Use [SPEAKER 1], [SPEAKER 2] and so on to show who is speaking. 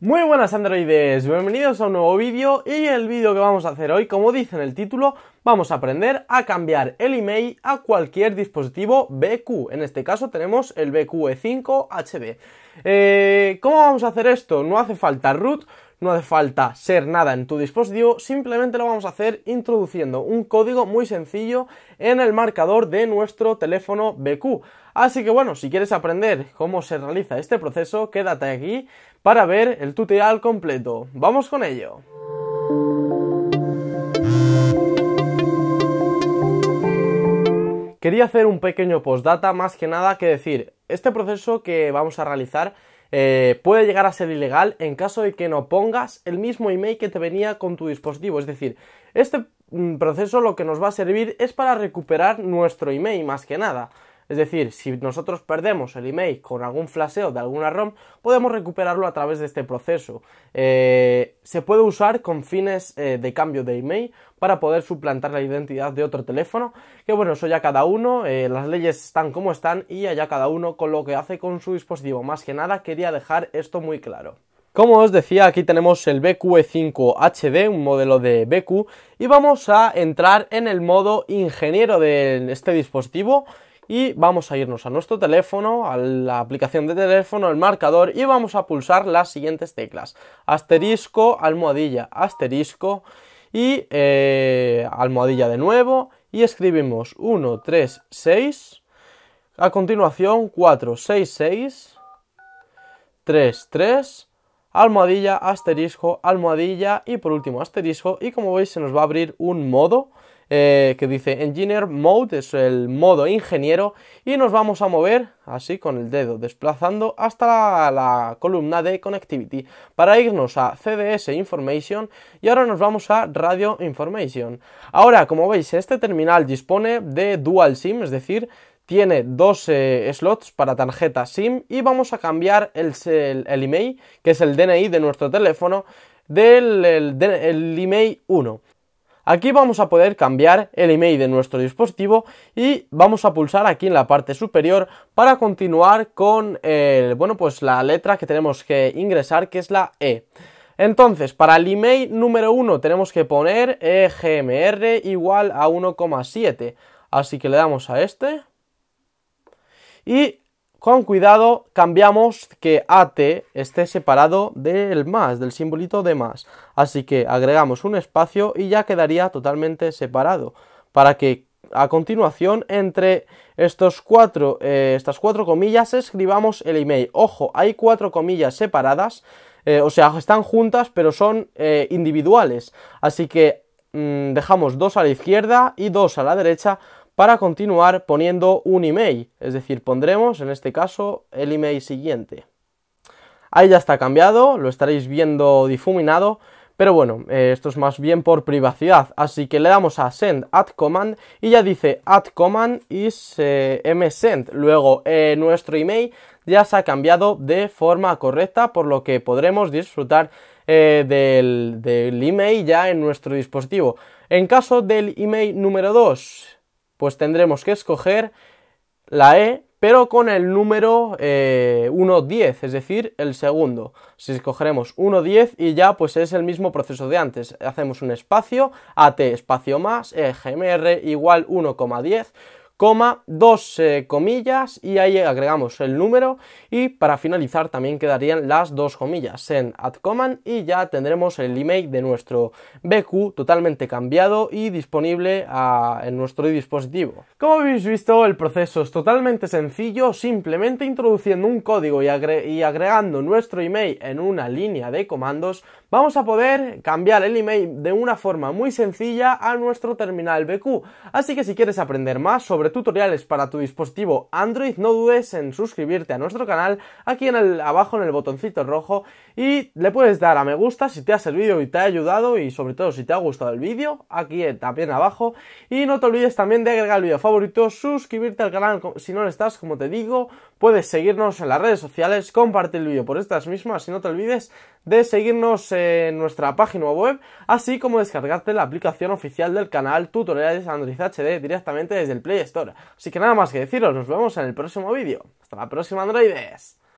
[SPEAKER 1] Muy buenas androides, bienvenidos a un nuevo vídeo y el vídeo que vamos a hacer hoy, como dice en el título, vamos a aprender a cambiar el email a cualquier dispositivo BQ. En este caso tenemos el BQE5 HB. Eh, ¿Cómo vamos a hacer esto? No hace falta root, no hace falta ser nada en tu dispositivo, simplemente lo vamos a hacer introduciendo un código muy sencillo en el marcador de nuestro teléfono BQ. Así que bueno, si quieres aprender cómo se realiza este proceso, quédate aquí para ver el tutorial completo. ¡Vamos con ello! Quería hacer un pequeño postdata más que nada que decir, este proceso que vamos a realizar eh, puede llegar a ser ilegal en caso de que no pongas el mismo email que te venía con tu dispositivo. Es decir, este mm, proceso lo que nos va a servir es para recuperar nuestro email más que nada. Es decir, si nosotros perdemos el email con algún flaseo de alguna ROM, podemos recuperarlo a través de este proceso. Eh, se puede usar con fines eh, de cambio de email para poder suplantar la identidad de otro teléfono. Que bueno, eso ya cada uno, eh, las leyes están como están y allá cada uno con lo que hace con su dispositivo. Más que nada quería dejar esto muy claro. Como os decía, aquí tenemos el BQE5 HD, un modelo de BQ, y vamos a entrar en el modo ingeniero de este dispositivo y vamos a irnos a nuestro teléfono, a la aplicación de teléfono, al marcador y vamos a pulsar las siguientes teclas. Asterisco, almohadilla, asterisco y eh, almohadilla de nuevo y escribimos 1, 3, 6. A continuación 4, 6, 6, 3, 3, almohadilla, asterisco, almohadilla y por último asterisco y como veis se nos va a abrir un modo eh, que dice Engineer Mode, es el modo ingeniero, y nos vamos a mover así con el dedo, desplazando hasta la, columna de Connectivity, para irnos a CDS Information y ahora nos vamos a Radio Information. Ahora, como veis, este terminal dispone de Dual SIM, es decir, tiene dos eh, slots para tarjeta SIM y vamos a cambiar el, email, que es el DNI de nuestro teléfono, del email 1. Aquí vamos a poder cambiar el email de nuestro dispositivo y vamos a pulsar aquí en la parte superior para continuar con el, bueno, pues la letra que tenemos que ingresar, que es la E. Entonces, para el email número 1 tenemos que poner EGMR igual a 1,7. Así que le damos a este. Y con cuidado cambiamos que AT esté separado del más, del simbolito de más. Así que agregamos un espacio y ya quedaría totalmente separado. Para que a continuación entre estos cuatro, eh, estas cuatro comillas escribamos el email. Ojo, hay cuatro comillas separadas, eh, o sea, están juntas pero son eh, individuales. Así que mm, dejamos dos a la izquierda y dos a la derecha para continuar poniendo un email, es decir, pondremos en este caso el email siguiente. Ahí ya está cambiado, lo estaréis viendo difuminado, pero bueno, eh, esto es más bien por privacidad, así que le damos a send at command y ya dice at command is eh, msend. Luego eh, nuestro email ya se ha cambiado de forma correcta, por lo que podremos disfrutar del, del email ya en nuestro dispositivo. En caso del email número 2, pues tendremos que escoger la E, pero con el número eh, 1.10, es decir, el segundo. Si escogeremos 1.10 y ya pues es el mismo proceso de antes. Hacemos un espacio, AT espacio más, EGMR igual 1,10 coma, dos eh, comillas y ahí agregamos el número y para finalizar también quedarían las dos comillas en at command y ya tendremos el email de nuestro BQ totalmente cambiado y disponible en nuestro dispositivo. Como habéis visto el proceso es totalmente sencillo simplemente introduciendo un código y agregando nuestro email en una línea de comandos vamos a poder cambiar el email de una forma muy sencilla a nuestro terminal BQ. Así que si quieres aprender más sobre tutoriales para tu dispositivo Android, no dudes en suscribirte a nuestro canal aquí en el, abajo en el botoncito rojo y le puedes dar a me gusta si te ha servido y te ha ayudado y sobre todo si te ha gustado el vídeo, aquí eh, también abajo. Y no te olvides también de agregar el vídeo favorito, suscribirte al canal si no lo estás, como te digo, puedes seguirnos en las redes sociales, compartir el vídeo por estas mismas y no te olvides de seguirnos en nuestra página web, así como descargarte la aplicación oficial del canal Tutoriales Android HD directamente desde el Play Store. Así que nada más que deciros, nos vemos en el próximo vídeo. Hasta la próxima, androides.